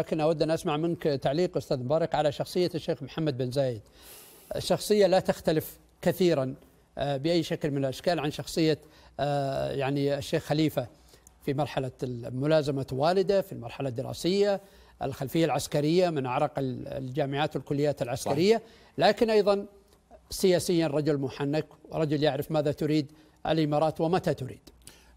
لكن أود أن أسمع منك تعليق أستاذ مبارك على شخصية الشيخ محمد بن زايد شخصية لا تختلف كثيرا آه، بأي شكل من الأشكال عن شخصية آه، يعني الشيخ خليفة في مرحلة ملازمة والده في المرحلة الدراسية الخلفية العسكرية من أعرق الجامعات والكليات العسكرية لكن أيضا سياسيا رجل محنك رجل يعرف ماذا تريد الإمارات ومتى تريد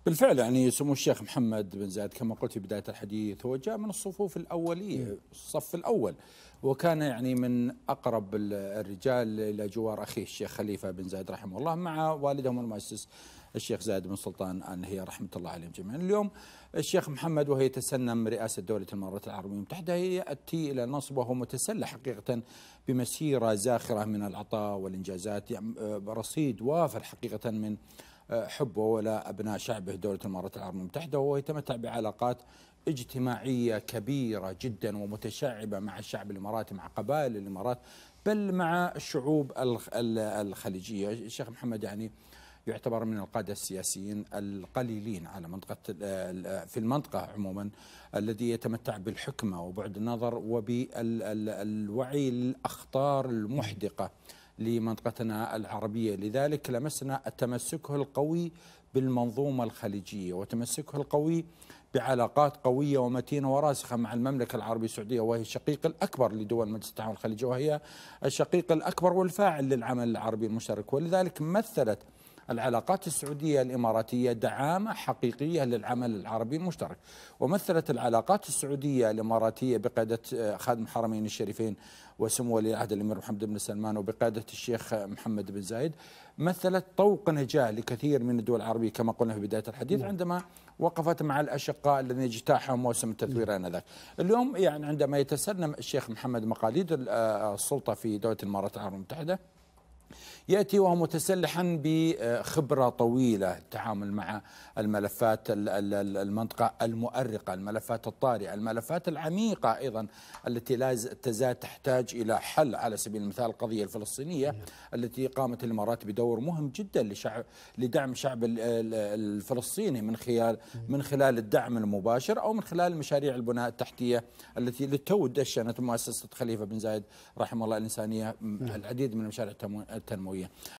بالفعل يعني سمو الشيخ محمد بن زايد كما قلت في بدايه الحديث هو جاء من الصفوف الاوليه إيه. الصف الاول وكان يعني من اقرب الرجال الى جوار اخيه الشيخ خليفه بن زايد رحمه الله مع والدهم المؤسس الشيخ زايد بن سلطان أن هي رحمة الله عليهم جميعا اليوم الشيخ محمد وهي تسنم رئاسة دولة الإمارات العربية المتحدة يأتي إلى النصب وهو متسلح حقيقة بمسيرة زاخرة من العطاء والإنجازات يعني، آه، رصيد وافر حقيقة من حبه ولا أبناء شعبه دولة الإمارات العربية المتحدة وهو يتمتع بعلاقات اجتماعية كبيرة جدا ومتشعبة مع الشعب الإماراتي مع قبائل الإمارات بل مع الشعوب الخليجية الشيخ محمد يعني يعتبر من القادة السياسيين القليلين على منطقة في المنطقة عموما الذي يتمتع بالحكمة وبعد النظر وبالوعي الأخطار المحدقة لمنطقتنا العربية لذلك لمسنا تمسكه القوي بالمنظومة الخليجية وتمسكه القوي بعلاقات قوية ومتينة وراسخة مع المملكة العربية السعودية وهي الشقيق الأكبر لدول مجلس التعاون الخليجي وهي الشقيق الأكبر والفاعل للعمل العربي المشترك ولذلك مثلت العلاقات السعودية الإماراتية دعامة حقيقية للعمل العربي المشترك ومثلت العلاقات السعودية الإماراتية بقيادة آه، خادم الحرمين الشريفين وسمو ولي العهد الأمير محمد بن سلمان وبقيادة الشيخ محمد بن زايد مثلت طوق نجاة لكثير من الدول العربية كما قلنا في بداية الحديث نعم. عندما وقفت مع الأشقاء الذين اجتاحهم موسم التثوير نعم. آنذاك اليوم يعني عندما يتسلم الشيخ محمد مقاليد آه، السلطة في دولة الإمارات العربية المتحدة ياتي وهو متسلحا بخبره طويله التعامل مع الملفات المنطقه المؤرقه، الملفات الطارئه، الملفات العميقه ايضا التي لا تزال تحتاج الى حل على سبيل المثال القضيه الفلسطينيه نعم. التي قامت الامارات بدور مهم جدا لشعب لدعم الشعب الفلسطيني من خلال نعم. من خلال الدعم المباشر او من خلال مشاريع البناء التحتيه التي للتو دشنت مؤسسه خليفه بن زايد رحمه الله الانسانيه نعم. العديد من المشاريع ten mój